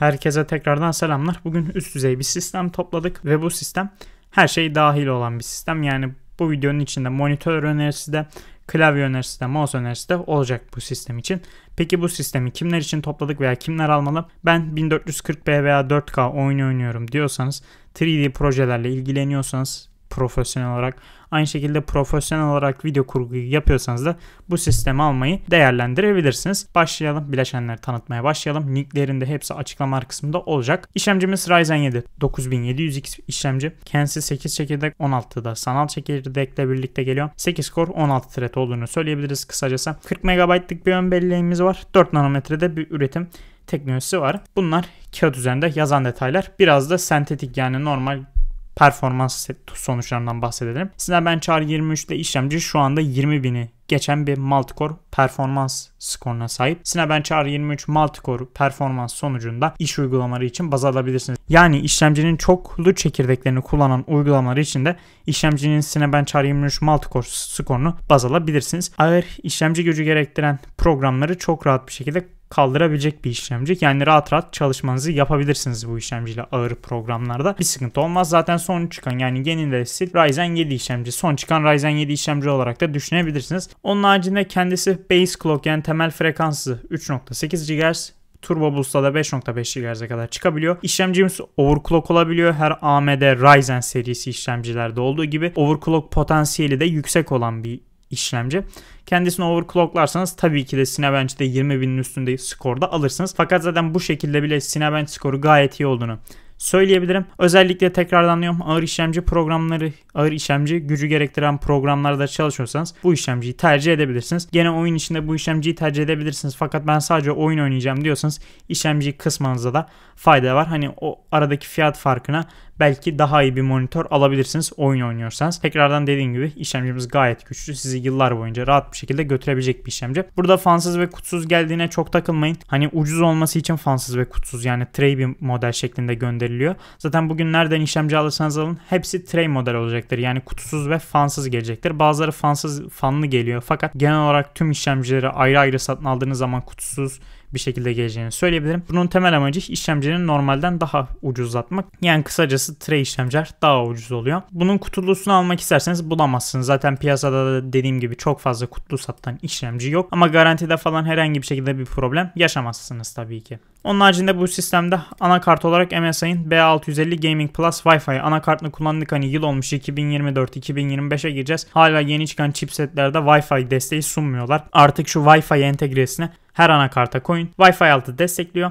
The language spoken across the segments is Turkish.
Herkese tekrardan selamlar. Bugün üst düzey bir sistem topladık ve bu sistem her şey dahil olan bir sistem. Yani bu videonun içinde monitör önerisi de, klavye önerisi de, mouse önerisi de olacak bu sistem için. Peki bu sistemi kimler için topladık veya kimler almalı? Ben 1440p veya 4K oyun oynuyorum diyorsanız, 3D projelerle ilgileniyorsanız profesyonel olarak Aynı şekilde profesyonel olarak video kurguyu yapıyorsanız da bu sistemi almayı değerlendirebilirsiniz. Başlayalım. Bileşenleri tanıtmaya başlayalım. Linklerinde hepsi açıklamalar kısmında olacak. İşlemcimiz Ryzen 7 9700X işlemci. Kendisi 8 çekirdek 16'da sanal çekirdekle birlikte geliyor. 8 core 16 thread olduğunu söyleyebiliriz kısacası. 40 MB'lık bir ön belleğimiz var. 4 nanometrede bir üretim teknolojisi var. Bunlar kağıt üzerinde yazan detaylar. Biraz da sentetik yani normal performans sonuçlarından bahsedelim. Snapdragon Char ile işlemci şu anda 20 bini geçen bir multicore performans skoruna sahip. Cinebench R23 multicore performans sonucunda iş uygulamaları için baz alabilirsiniz. Yani işlemcinin çoklu çekirdeklerini kullanan uygulamaları için de işlemcinin Cinebench R23 multicore skorunu baz alabilirsiniz. Ağır işlemci gücü gerektiren programları çok rahat bir şekilde kaldırabilecek bir işlemci. Yani rahat rahat çalışmanızı yapabilirsiniz bu işlemciyle ağır programlarda. Bir sıkıntı olmaz. Zaten son çıkan yani yeni nesil Ryzen 7 işlemci. Son çıkan Ryzen 7 işlemci olarak da düşünebilirsiniz. Onun haricinde kendisi base clock yani temel frekansı 3.8 GHz Turbo Boost'ta da 5.5 GHz'e kadar çıkabiliyor. İşlemcimiz overclock olabiliyor. Her AMD Ryzen serisi işlemcilerde olduğu gibi overclock potansiyeli de yüksek olan bir işlemci. Kendisini overclocklarsanız tabii ki de 20 binin üstünde skorda alırsınız. Fakat zaten bu şekilde bile Cinebench skoru gayet iyi olduğunu söyleyebilirim. Özellikle tekrarlanıyorum ağır işlemci programları, ağır işlemci gücü gerektiren programlarda çalışıyorsanız bu işlemciyi tercih edebilirsiniz. Gene oyun içinde bu işlemciyi tercih edebilirsiniz fakat ben sadece oyun oynayacağım diyorsanız işlemci kısmanıza da fayda var. Hani o aradaki fiyat farkına belki daha iyi bir monitör alabilirsiniz oyun oynuyorsanız. Tekrardan dediğim gibi işlemcimiz gayet güçlü. Sizi yıllar boyunca rahat bir şekilde götürebilecek bir işlemci. Burada fansız ve kutsuz geldiğine çok takılmayın. Hani ucuz olması için fansız ve kutsuz yani tray bir model şeklinde gönderiliyor. Zaten bugün nereden işlemci alırsanız alın hepsi tray model olacaktır. Yani kutusuz ve fansız gelecektir. Bazıları fansız fanlı geliyor fakat genel olarak tüm işlemcileri ayrı ayrı satın aldığınız zaman kutusuz bir şekilde geleceğini söyleyebilirim. Bunun temel amacı işlemcinin normalden daha ucuzlatmak. Yani kısacası Tray işlemciler daha ucuz oluyor. Bunun kutulusunu almak isterseniz bulamazsınız. Zaten piyasada da dediğim gibi çok fazla kutlu satan işlemci yok. Ama garantide falan herhangi bir şekilde bir problem yaşamazsınız tabii ki. Onun haricinde bu sistemde anakart olarak MSI'nin B650 Gaming Plus Wi-Fi anakartını kullandık. Hani yıl olmuş 2024-2025'e gireceğiz. Hala yeni çıkan chipsetlerde Wi-Fi desteği sunmuyorlar. Artık şu Wi-Fi entegresini her anakarta koyun. Wi-Fi 6 destekliyor.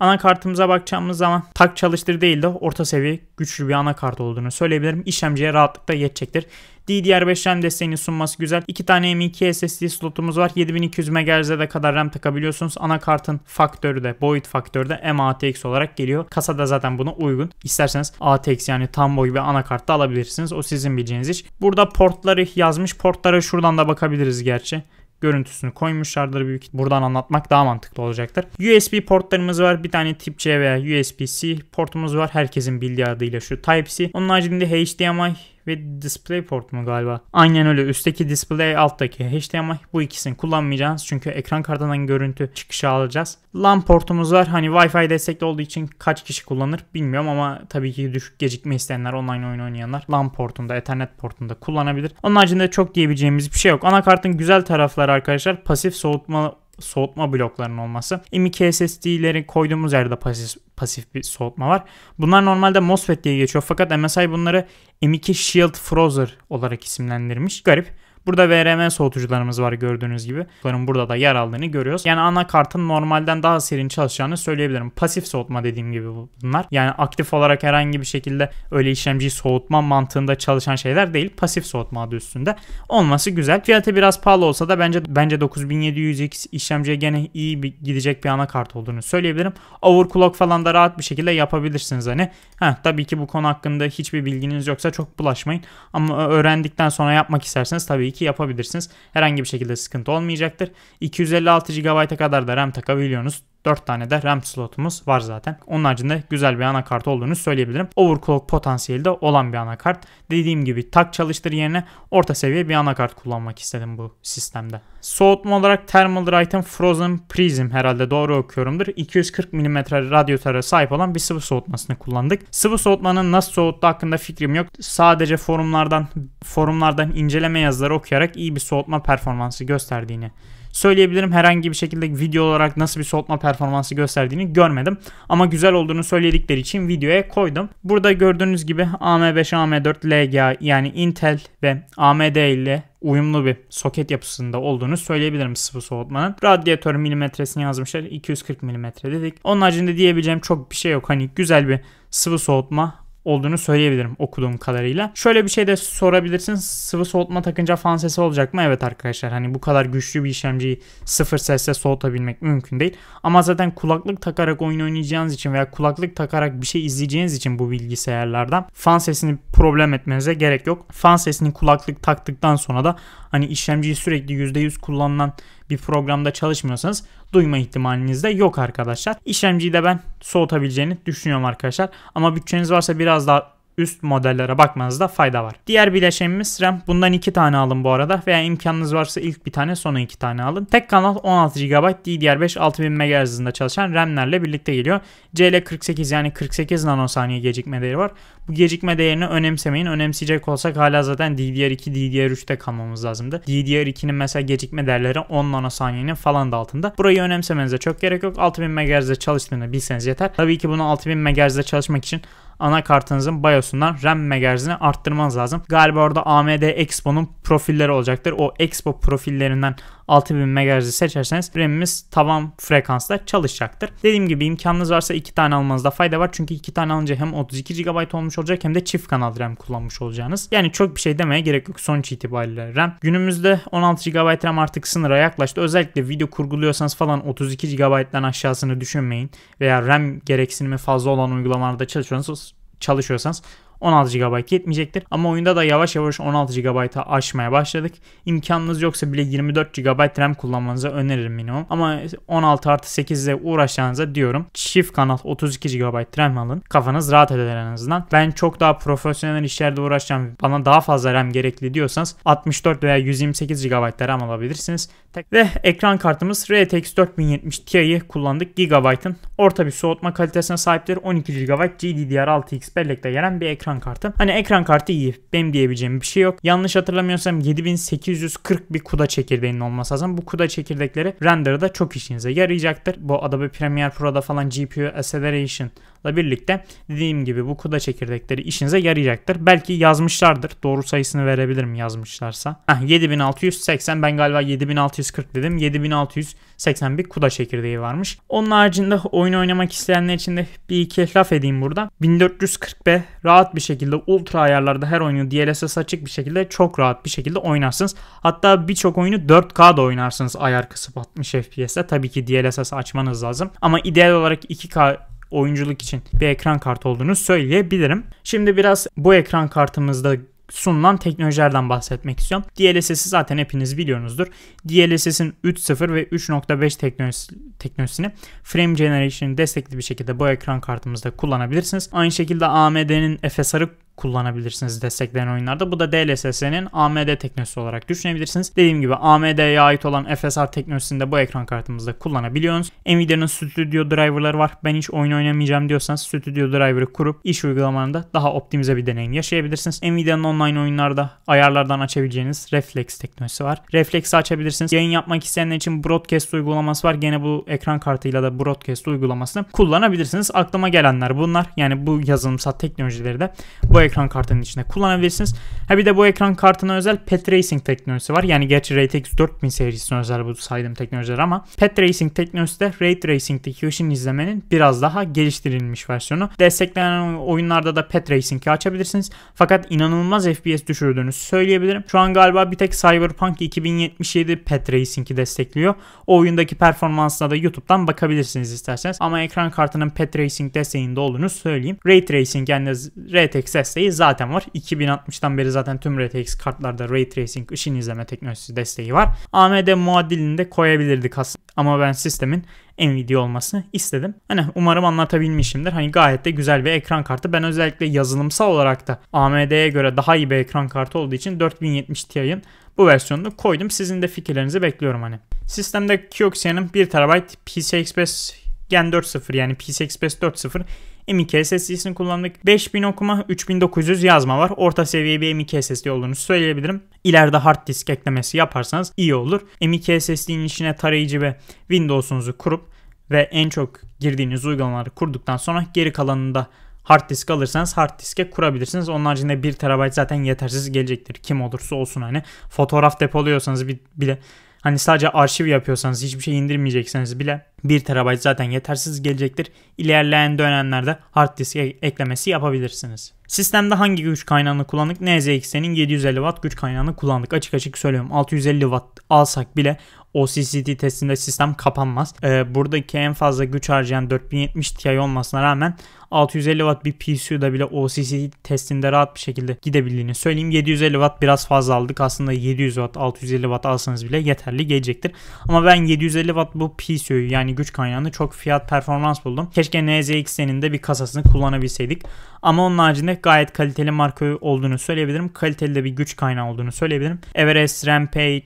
Anakartımıza bakacağımız zaman tak çalıştır değil de orta seviye güçlü bir anakart olduğunu söyleyebilirim. İşlemciye rahatlıkla yetecektir. DDR5 RAM desteğini sunması güzel. 2 tane M.2 SSD slotumuz var. 7200 MHz'e de kadar RAM takabiliyorsunuz. Anakartın faktörü de, boyut faktörü de MATX olarak geliyor. Kasada zaten buna uygun. İsterseniz ATX yani tam boy bir anakart da alabilirsiniz. O sizin bileceğiniz iş. Burada portları yazmış. Portlara şuradan da bakabiliriz gerçi görüntüsünü koymuşlardır büyük buradan anlatmak daha mantıklı olacaktır. USB portlarımız var. Bir tane Type C veya USB-C portumuz var. Herkesin bildiği adıyla şu Type-C. Onun haricinde HDMI ve DisplayPort mu galiba? Aynen öyle. Üstteki display, alttaki HDMI bu ikisini kullanmayacağız. Çünkü ekran kartından görüntü çıkışı alacağız. LAN portumuz var. Hani Wi-Fi destekli olduğu için kaç kişi kullanır bilmiyorum ama tabii ki düşük gecikme isteyenler, online oyun oynayanlar LAN portunda, Ethernet portunda kullanabilir. Onun haricinde çok diyebileceğimiz bir şey yok. Anakartın güzel tarafları arkadaşlar pasif soğutma soğutma bloklarının olması. M.2 e SSD'leri koyduğumuz yerde pasif, pasif bir soğutma var. Bunlar normalde MOSFET diye geçiyor fakat MSI bunları M.2 e Shield Frozer olarak isimlendirmiş. Garip. Burada VRM soğutucularımız var gördüğünüz gibi. Bunların burada da yer aldığını görüyoruz. Yani anakartın normalden daha serin çalışacağını söyleyebilirim. Pasif soğutma dediğim gibi bunlar. Yani aktif olarak herhangi bir şekilde öyle işlemciyi soğutma mantığında çalışan şeyler değil. Pasif soğutma adı üstünde. Olması güzel. Fiyatı biraz pahalı olsa da bence bence 9700X işlemciye gene iyi bir, gidecek bir anakart olduğunu söyleyebilirim. Overclock falan da rahat bir şekilde yapabilirsiniz hani. Heh, tabii ki bu konu hakkında hiçbir bilginiz yoksa çok bulaşmayın. Ama öğrendikten sonra yapmak isterseniz tabii ki 2 yapabilirsiniz. Herhangi bir şekilde sıkıntı olmayacaktır. 256 GB'a kadar da RAM takabiliyorsunuz. 4 tane de RAM slotumuz var zaten. Onun haricinde güzel bir anakart olduğunu söyleyebilirim. Overclock potansiyeli de olan bir anakart. Dediğim gibi tak çalıştır yerine orta seviye bir anakart kullanmak istedim bu sistemde. Soğutma olarak Thermal Right'ın Frozen Prism herhalde doğru okuyorumdur. 240 mm radyatöre sahip olan bir sıvı soğutmasını kullandık. Sıvı soğutmanın nasıl soğuttuğu hakkında fikrim yok. Sadece forumlardan forumlardan inceleme yazıları okuyarak iyi bir soğutma performansı gösterdiğini söyleyebilirim. Herhangi bir şekilde video olarak nasıl bir soğutma performansı gösterdiğini görmedim. Ama güzel olduğunu söyledikleri için videoya koydum. Burada gördüğünüz gibi AM5, AM4, LGA yani Intel ve AMD ile uyumlu bir soket yapısında olduğunu söyleyebilirim sıvı soğutmanın. Radyatör milimetresini yazmışlar 240 milimetre dedik. Onun haricinde diyebileceğim çok bir şey yok. Hani güzel bir sıvı soğutma olduğunu söyleyebilirim okuduğum kadarıyla. Şöyle bir şey de sorabilirsin Sıvı soğutma takınca fan sesi olacak mı? Evet arkadaşlar hani bu kadar güçlü bir işlemciyi sıfır sesle soğutabilmek mümkün değil. Ama zaten kulaklık takarak oyun oynayacağınız için veya kulaklık takarak bir şey izleyeceğiniz için bu bilgisayarlardan fan sesini problem etmenize gerek yok. Fan sesini kulaklık taktıktan sonra da hani işlemciyi sürekli %100 kullanılan bir programda çalışmıyorsanız duyma ihtimaliniz de yok arkadaşlar. İşlemciyi de ben soğutabileceğini düşünüyorum arkadaşlar. Ama bütçeniz varsa biraz daha üst modellere bakmanızda fayda var. Diğer bileşenimiz RAM. Bundan iki tane alın bu arada veya imkanınız varsa ilk bir tane sonra iki tane alın. Tek kanal 16 GB DDR5 6000 MHz hızında çalışan RAM'lerle birlikte geliyor. CL48 yani 48 nanosaniye gecikme değeri var. Bu gecikme değerini önemsemeyin. Önemseyecek olsak hala zaten DDR2, DDR3'te kalmamız lazımdı. DDR2'nin mesela gecikme değerleri 10 nanosaniyenin falan da altında. Burayı önemsemenize çok gerek yok. 6000 MHz'de çalıştığını bilseniz yeter. Tabii ki bunu 6000 MHz'de çalışmak için anakartınızın BIOS'undan RAM megahertzini arttırmanız lazım. Galiba orada AMD Expo'nun profilleri olacaktır. O Expo profillerinden 6000 MHz'i seçerseniz RAM'imiz tavan frekansla çalışacaktır. Dediğim gibi imkanınız varsa iki tane almanızda fayda var. Çünkü iki tane alınca hem 32 GB olmuş olacak hem de çift kanal RAM kullanmış olacağınız. Yani çok bir şey demeye gerek yok sonuç itibariyle RAM. Günümüzde 16 GB RAM artık sınıra yaklaştı. Özellikle video kurguluyorsanız falan 32 GB'den aşağısını düşünmeyin. Veya RAM gereksinimi fazla olan uygulamalarda çalışıyorsanız çalışıyorsanız 16 GB yetmeyecektir. Ama oyunda da yavaş yavaş 16 GB'a aşmaya başladık. İmkanınız yoksa bile 24 GB RAM kullanmanızı öneririm minimum. Ama 16 artı 8 ile uğraşacağınıza diyorum. Çift kanal 32 GB RAM alın. Kafanız rahat eder en azından. Ben çok daha profesyonel işlerde uğraşacağım. Bana daha fazla RAM gerekli diyorsanız 64 veya 128 GB RAM alabilirsiniz. Ve ekran kartımız RTX 4070 Ti'yi kullandık. GB'ın orta bir soğutma kalitesine sahiptir. 12 GB GDDR6X bellekte gelen bir ekran ekran kartı. Hani ekran kartı iyi. Benim diyebileceğim bir şey yok. Yanlış hatırlamıyorsam 7840 bir CUDA çekirdeğinin olması lazım. Bu CUDA çekirdekleri render'da çok işinize yarayacaktır. Bu Adobe Premiere Pro'da falan GPU Acceleration ile birlikte dediğim gibi bu CUDA çekirdekleri işinize yarayacaktır. Belki yazmışlardır. Doğru sayısını verebilirim yazmışlarsa. Heh, 7680 ben galiba 7640 dedim. 7680 bir CUDA çekirdeği varmış. Onun haricinde oyun oynamak isteyenler için de bir iki laf edeyim burada. 1440 be rahat bir şekilde ultra ayarlarda her oyunu DLSS açık bir şekilde çok rahat bir şekilde oynarsınız. Hatta birçok oyunu 4K'da oynarsınız ayar kısıp 60 FPS'te. Tabii ki DLSS açmanız lazım. Ama ideal olarak 2K oyunculuk için bir ekran kartı olduğunu söyleyebilirim. Şimdi biraz bu ekran kartımızda sunulan teknolojilerden bahsetmek istiyorum. DLSS'i zaten hepiniz biliyorsunuzdur. DLSS'in 3.0 ve 3.5 teknolojisi, teknolojisini Frame Generation'ı destekli bir şekilde bu ekran kartımızda kullanabilirsiniz. Aynı şekilde AMD'nin FSR'ı kullanabilirsiniz desteklenen oyunlarda. Bu da DLSS'nin AMD teknolojisi olarak düşünebilirsiniz. Dediğim gibi AMD'ye ait olan FSR teknolojisini de bu ekran kartımızda kullanabiliyorsunuz. Nvidia'nın Studio Driver'ları var. Ben hiç oyun oynamayacağım diyorsanız Studio Driver'ı kurup iş uygulamanında daha optimize bir deneyim yaşayabilirsiniz. Nvidia'nın online oyunlarda ayarlardan açabileceğiniz Reflex teknolojisi var. Reflex'i açabilirsiniz. Yayın yapmak isteyenler için Broadcast uygulaması var. Gene bu ekran kartıyla da Broadcast uygulamasını kullanabilirsiniz. Aklıma gelenler bunlar. Yani bu yazılımsal teknolojileri de bu ekran kartının içine kullanabilirsiniz. Ha bir de bu ekran kartına özel Pet Racing teknolojisi var. Yani gerçi RTX 4000 serisine özel bu saydığım teknolojiler ama Pet Racing teknolojisi de Ray Tracing'deki ışın izlemenin biraz daha geliştirilmiş versiyonu. Desteklenen oyunlarda da Pet Racing'i açabilirsiniz. Fakat inanılmaz FPS düşürdüğünü söyleyebilirim. Şu an galiba bir tek Cyberpunk 2077 Pet Racing'i destekliyor. O oyundaki performansına da YouTube'dan bakabilirsiniz isterseniz. Ama ekran kartının Pet Racing desteğinde olduğunu söyleyeyim. Ray Tracing yani RTX desteği zaten var. 2060'tan beri zaten tüm RTX kartlarda Ray Tracing ışın izleme teknolojisi desteği var. AMD muadilini de koyabilirdik aslında. Ama ben sistemin Nvidia olmasını istedim. Hani umarım anlatabilmişimdir. Hani gayet de güzel bir ekran kartı. Ben özellikle yazılımsal olarak da AMD'ye göre daha iyi bir ekran kartı olduğu için 4070 Ti'nin bu versiyonunu koydum. Sizin de fikirlerinizi bekliyorum hani. Sistemde Kioxia'nın 1 TB PCI Express Gen 4.0 yani PC Express 4.0 M.2 SSD'sini kullandık. 5000 okuma 3900 yazma var. Orta seviye bir M. M.2 SSD olduğunu söyleyebilirim. İleride hard disk eklemesi yaparsanız iyi olur. M. M.2 SSD'nin içine tarayıcı ve Windows'unuzu kurup ve en çok girdiğiniz uygulamaları kurduktan sonra geri kalanında hard disk alırsanız hard diske kurabilirsiniz. Onun haricinde 1 TB zaten yetersiz gelecektir. Kim olursa olsun hani fotoğraf depoluyorsanız bile Hani sadece arşiv yapıyorsanız hiçbir şey indirmeyecekseniz bile 1 TB zaten yetersiz gelecektir. İlerleyen dönemlerde hard disk e- eklemesi yapabilirsiniz. Sistemde hangi güç kaynağını kullandık? NZX'nin 750 Watt güç kaynağını kullandık. Açık açık söylüyorum 650 Watt alsak bile OCCT testinde sistem kapanmaz. Ee, buradaki en fazla güç harcayan 4070 Ti olmasına rağmen 650 watt bir PCU'da bile OCC testinde rahat bir şekilde gidebildiğini söyleyeyim. 750 watt biraz fazla aldık. Aslında 700 watt 650 watt alsanız bile yeterli gelecektir. Ama ben 750 watt bu PCU'yu yani güç kaynağını çok fiyat performans buldum. Keşke NZX'nin de bir kasasını kullanabilseydik. Ama onun haricinde gayet kaliteli marka olduğunu söyleyebilirim. Kaliteli de bir güç kaynağı olduğunu söyleyebilirim. Everest, Rampage,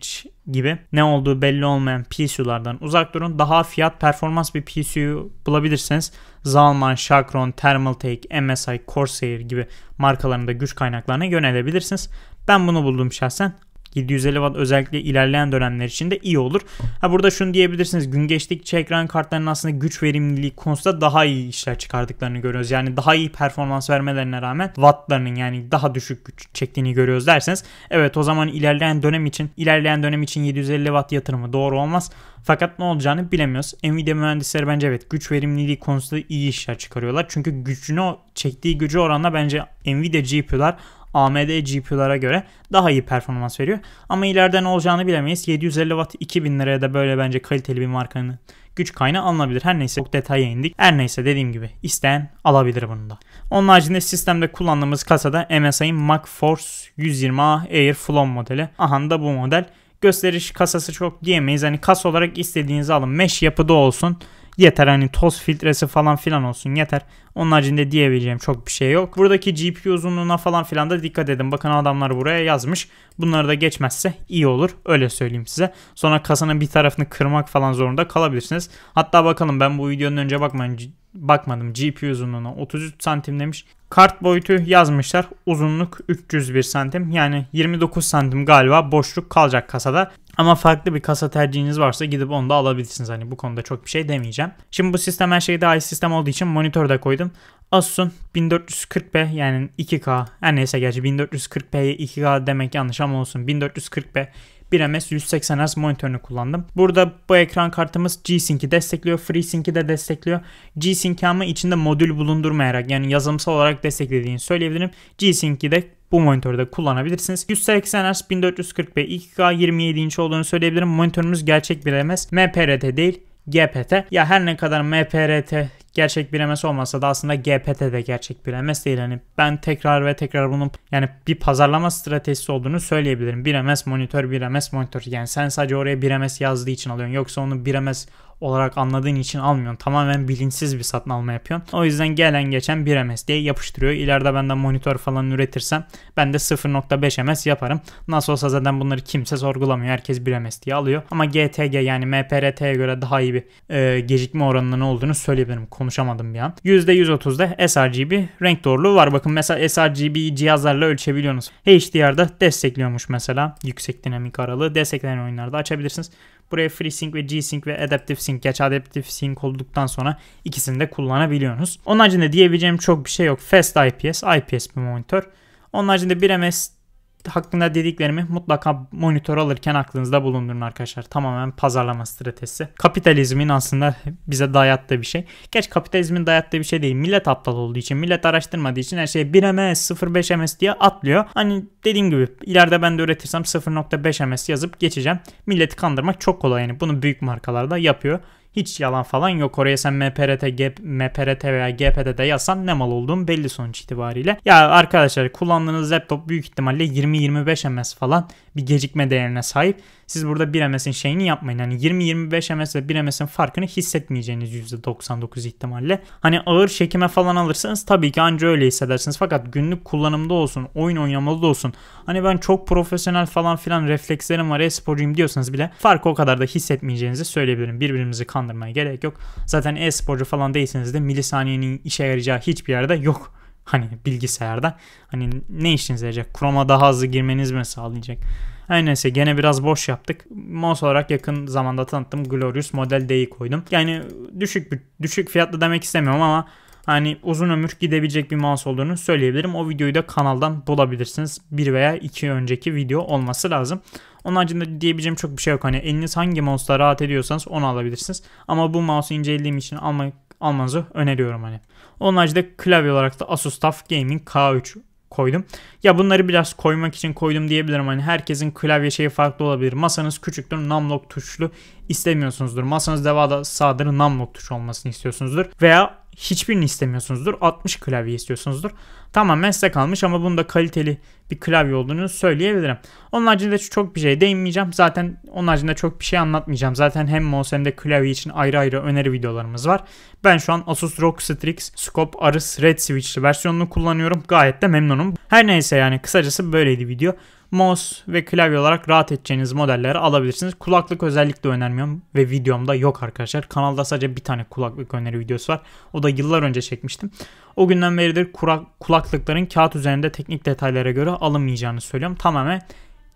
gibi ne olduğu belli olmayan PCU'lardan uzak durun. Daha fiyat performans bir PSU bulabilirsiniz. Zalman, Chakron, Thermaltake, MSI, Corsair gibi markalarında güç kaynaklarına yönelebilirsiniz. Ben bunu buldum şahsen 750 Watt özellikle ilerleyen dönemler için de iyi olur. Ha burada şunu diyebilirsiniz. Gün geçtikçe ekran kartlarının aslında güç verimliliği konusunda daha iyi işler çıkardıklarını görüyoruz. Yani daha iyi performans vermelerine rağmen wattlarının yani daha düşük güç çektiğini görüyoruz derseniz evet o zaman ilerleyen dönem için ilerleyen dönem için 750 Watt yatırımı doğru olmaz. Fakat ne olacağını bilemiyoruz. Nvidia mühendisleri bence evet güç verimliliği konusunda iyi işler çıkarıyorlar. Çünkü gücünü çektiği gücü oranla bence Nvidia GPU'lar AMD GPU'lara göre daha iyi performans veriyor. Ama ileride ne olacağını bilemeyiz. 750 Watt 2000 liraya da böyle bence kaliteli bir markanın güç kaynağı alınabilir. Her neyse çok detaya indik. Her neyse dediğim gibi isteyen alabilir bunu da. Onun haricinde sistemde kullandığımız kasada MSI'ın MacForce 120A Air Flow modeli. Aha da bu model. Gösteriş kasası çok diyemeyiz. Hani kas olarak istediğinizi alın. Mesh yapıda olsun. Yeter hani toz filtresi falan filan olsun yeter. Onun haricinde diyebileceğim çok bir şey yok. Buradaki GPU uzunluğuna falan filan da dikkat edin. Bakın adamlar buraya yazmış. Bunları da geçmezse iyi olur. Öyle söyleyeyim size. Sonra kasanın bir tarafını kırmak falan zorunda kalabilirsiniz. Hatta bakalım ben bu videonun önce bakmayın bakmadım GPU uzunluğuna 33 santim demiş. Kart boyutu yazmışlar. Uzunluk 301 santim. Yani 29 santim galiba boşluk kalacak kasada. Ama farklı bir kasa tercihiniz varsa gidip onu da alabilirsiniz. Hani bu konuda çok bir şey demeyeceğim. Şimdi bu sistem her şeyde dahil sistem olduğu için monitör de koydum. Asus'un 1440p yani 2K her neyse gerçi 1440p'ye 2K demek yanlış ama olsun 1440p 1ms 180 Hz monitörünü kullandım. Burada bu ekran kartımız G-Sync'i destekliyor, FreeSync'i de destekliyor. G-Sync ama içinde modül bulundurmayarak yani yazılımsal olarak desteklediğini söyleyebilirim. G-Sync'i de bu monitörde kullanabilirsiniz. 180 Hz 1440p 2K 27 inç olduğunu söyleyebilirim. Monitörümüz gerçek bir MS, MPRT değil. GPT ya her ne kadar MPRT gerçek bir MS olmasa da aslında GPT de gerçek bir MS değil. Hani ben tekrar ve tekrar bunun yani bir pazarlama stratejisi olduğunu söyleyebilirim. Bir MS monitör, bir MS monitör. Yani sen sadece oraya bir MS yazdığı için alıyorsun. Yoksa onu bir MS olarak anladığın için almıyorsun. Tamamen bilinçsiz bir satın alma yapıyorsun. O yüzden gelen geçen 1 MS diye yapıştırıyor. İleride benden monitör falan üretirsem ben de 0.5 MS yaparım. Nasıl olsa zaten bunları kimse sorgulamıyor. Herkes 1 MS diye alıyor. Ama GTG yani MPRT'ye göre daha iyi bir e, gecikme oranının olduğunu söyleyebilirim konuşamadım bir an. %130'da sRGB renk doğruluğu var. Bakın mesela sRGB cihazlarla ölçebiliyorsunuz. HDR'da destekliyormuş mesela yüksek dinamik aralığı. Desteklenen oyunlarda açabilirsiniz. Buraya FreeSync ve G-Sync ve Adaptive Sync. Geç Adaptive Sync olduktan sonra ikisini de kullanabiliyorsunuz. Onun haricinde diyebileceğim çok bir şey yok. Fast IPS, IPS bir monitör. Onun haricinde 1 ms hakkında dediklerimi mutlaka monitör alırken aklınızda bulundurun arkadaşlar. Tamamen pazarlama stratejisi. Kapitalizmin aslında bize dayattığı bir şey. Geç kapitalizmin dayattığı bir şey değil. Millet aptal olduğu için, millet araştırmadığı için her şey 1 ms, 0.5 ms diye atlıyor. Hani dediğim gibi ileride ben de üretirsem 0.5 ms yazıp geçeceğim. Milleti kandırmak çok kolay yani. Bunu büyük markalar da yapıyor. Hiç yalan falan yok. Oraya sen MPRT, G, MPRT veya GPD de yazsan ne mal olduğun belli sonuç itibariyle. Ya arkadaşlar kullandığınız laptop büyük ihtimalle 20-25 ms falan bir gecikme değerine sahip. Siz burada 1 MS'in şeyini yapmayın. Hani 20-25 MS ve 1 MS'in farkını hissetmeyeceğiniz %99 ihtimalle. Hani ağır şekime falan alırsanız tabii ki anca öyle hissedersiniz. Fakat günlük kullanımda olsun, oyun oynamalı da olsun. Hani ben çok profesyonel falan filan reflekslerim var, e-sporcuyum diyorsanız bile farkı o kadar da hissetmeyeceğinizi söyleyebilirim. Birbirimizi kandırmaya gerek yok. Zaten e-sporcu falan değilseniz de milisaniyenin işe yarayacağı hiçbir yerde yok hani bilgisayarda hani ne işinize yarayacak? Chrome'a daha hızlı girmenizi mi sağlayacak? Her neyse gene biraz boş yaptık. Mouse olarak yakın zamanda tanıttım. Glorious Model D'yi koydum. Yani düşük bir, düşük fiyatlı demek istemiyorum ama hani uzun ömür gidebilecek bir mouse olduğunu söyleyebilirim. O videoyu da kanaldan bulabilirsiniz. Bir veya iki önceki video olması lazım. Onun haricinde diyebileceğim çok bir şey yok. Hani eliniz hangi mouse'la rahat ediyorsanız onu alabilirsiniz. Ama bu mouse'u incelediğim için almak almanızı öneriyorum hani. Onun haricinde klavye olarak da Asus TUF Gaming K3 koydum. Ya bunları biraz koymak için koydum diyebilirim. Hani herkesin klavye şeyi farklı olabilir. Masanız küçüktür. Numlock tuşlu istemiyorsunuzdur. Masanız devada sağdır. Numlock tuş olmasını istiyorsunuzdur. Veya hiçbirini istemiyorsunuzdur. 60 klavye istiyorsunuzdur. Tamamen size kalmış ama bunda kaliteli bir klavye olduğunu söyleyebilirim. Onun haricinde çok bir şey değinmeyeceğim. Zaten onun haricinde çok bir şey anlatmayacağım. Zaten hem mouse hem de klavye için ayrı ayrı öneri videolarımız var. Ben şu an Asus ROG Strix Scope Arıs Red Switch'li versiyonunu kullanıyorum. Gayet de memnunum. Her neyse yani kısacası böyleydi video mouse ve klavye olarak rahat edeceğiniz modelleri alabilirsiniz. Kulaklık özellikle önermiyorum ve videomda yok arkadaşlar. Kanalda sadece bir tane kulaklık öneri videosu var. O da yıllar önce çekmiştim. O günden beridir kulaklıkların kağıt üzerinde teknik detaylara göre alınmayacağını söylüyorum. Tamamen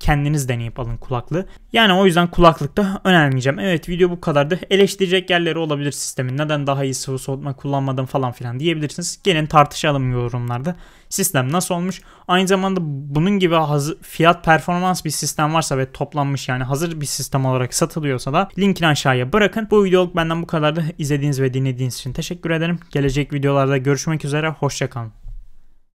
kendiniz deneyip alın kulaklığı. Yani o yüzden kulaklıkta önermeyeceğim. Evet video bu kadardı. Eleştirecek yerleri olabilir sistemin. Neden daha iyi sıvı soğutma kullanmadım falan filan diyebilirsiniz. Gelin tartışalım yorumlarda. Sistem nasıl olmuş? Aynı zamanda bunun gibi hazır, fiyat performans bir sistem varsa ve toplanmış yani hazır bir sistem olarak satılıyorsa da linkini aşağıya bırakın. Bu videoluk benden bu kadardı. İzlediğiniz ve dinlediğiniz için teşekkür ederim. Gelecek videolarda görüşmek üzere. Hoşçakalın.